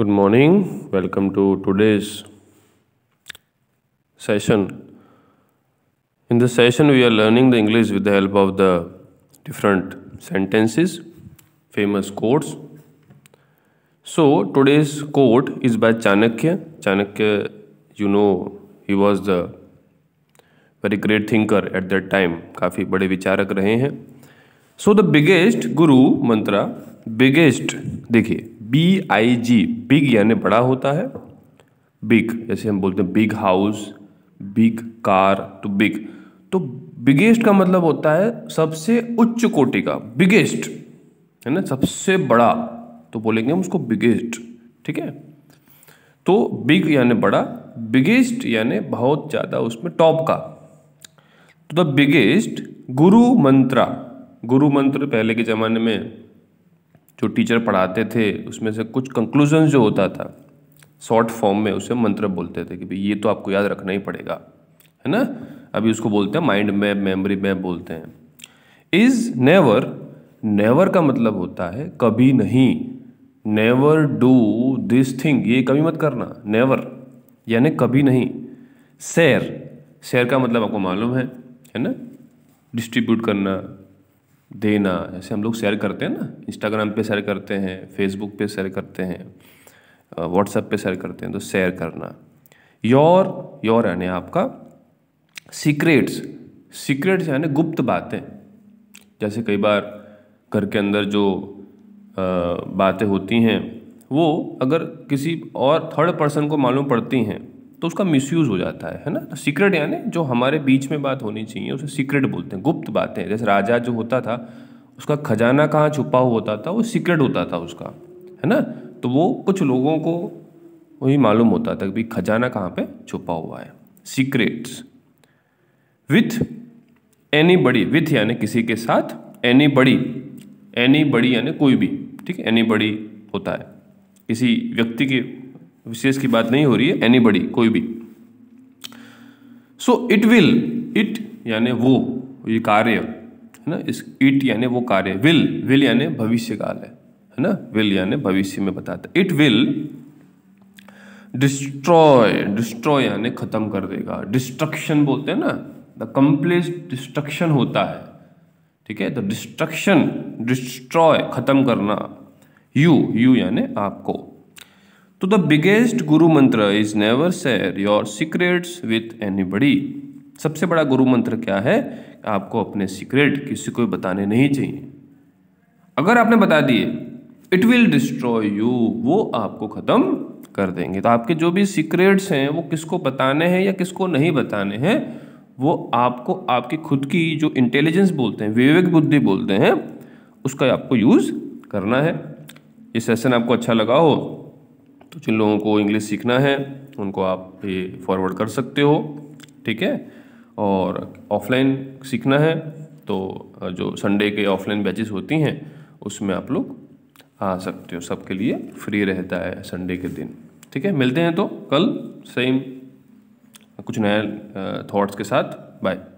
good morning welcome to today's session in this session we are learning the english with the help of the different sentences famous quotes so today's quote is by chanakya chanakya you know he was the very great thinker at that time काफ़ी बड़े विचारक रहे हैं सो the biggest guru mantra biggest देखिए B I G big यानी बड़ा होता है बिग जैसे हम बोलते हैं बिग हाउस बिग कार तो बिग तो बिगेस्ट का मतलब होता है सबसे उच्च कोटि का बिगेस्ट है ना सबसे बड़ा तो बोलेंगे हम उसको बिगेस्ट ठीक है तो बिग यानी बड़ा बिगेस्ट यानी बहुत ज़्यादा उसमें टॉप का तो द बिगेस्ट गुरु मंत्रा गुरु मंत्र पहले के ज़माने में जो टीचर पढ़ाते थे उसमें से कुछ कंक्लूजन जो होता था शॉर्ट फॉर्म में उसे मंत्र बोलते थे कि भाई ये तो आपको याद रखना ही पड़ेगा है ना अभी उसको बोलते हैं माइंड मैप मेमोरी मैप बोलते हैं इज़ नेवर नेवर का मतलब होता है कभी नहीं नेवर डू दिस थिंग ये कभी मत करना नेवर यानी कभी नहीं शेयर शेयर का मतलब आपको मालूम है है ना डिस्ट्रीब्यूट करना देना जैसे हम लोग शेयर करते हैं ना इंस्टाग्राम पे शेयर करते हैं फेसबुक पे शेयर करते हैं व्हाट्सएप पे शेयर करते हैं तो शेयर करना योर योर यानी आपका सीक्रेट्स सीक्रेट्स यानी गुप्त बातें जैसे कई बार घर के अंदर जो बातें होती हैं वो अगर किसी और थर्ड पर्सन को मालूम पड़ती हैं तो उसका मिसयूज़ हो जाता है है ना तो सीक्रेट यानी जो हमारे बीच में बात होनी चाहिए उसे सीक्रेट बोलते हैं गुप्त बातें जैसे राजा जो होता था उसका खजाना कहाँ छुपा हुआ होता था वो सीक्रेट होता था उसका है ना तो वो कुछ लोगों को वही मालूम होता था कि खजाना कहाँ पे छुपा हुआ है secrets with anybody with यानी किसी के साथ एनी बड़ी एनी बड़ी यानी कोई भी ठीक है एनी बड़ी होता है किसी व्यक्ति के विशेष की बात नहीं हो रही है एनीबडी कोई भी सो इट विल इट यानी वो ये कार्य है ना इस इट यानी वो कार्य विल विल यानी भविष्य काल है है ना विल यानी भविष्य में बताता इट विल डिस्ट्रॉय डिस्ट्रॉय यानी खत्म कर देगा डिस्ट्रक्शन बोलते हैं ना द कंप्लीट डिस्ट्रक्शन होता है ठीक है तो डिस्ट्रक्शन डिस्ट्रॉय खत्म करना यू यू यानी आपको तो the biggest guru mantra is never share your secrets with anybody सबसे बड़ा गुरु मंत्र क्या है आपको अपने सीक्रेट किसी को बताने नहीं चाहिए अगर आपने बता दिए इट विल डिस्ट्रॉय यू वो आपको ख़त्म कर देंगे तो आपके जो भी सीक्रेट्स हैं वो किसको बताने हैं या किसको नहीं बताने हैं वो आपको आपकी खुद की जो इंटेलिजेंस बोलते हैं विवेक बुद्धि बोलते हैं उसका आपको यूज़ करना है ये सेशन आपको अच्छा लगा हो तो जिन लोगों को इंग्लिश सीखना है उनको आप ये फॉरवर्ड कर सकते हो ठीक है और ऑफलाइन सीखना है तो जो संडे के ऑफलाइन बैचेस होती हैं उसमें आप लोग आ सकते हो सबके लिए फ्री रहता है संडे के दिन ठीक है मिलते हैं तो कल सेम कुछ नए थॉट्स के साथ बाय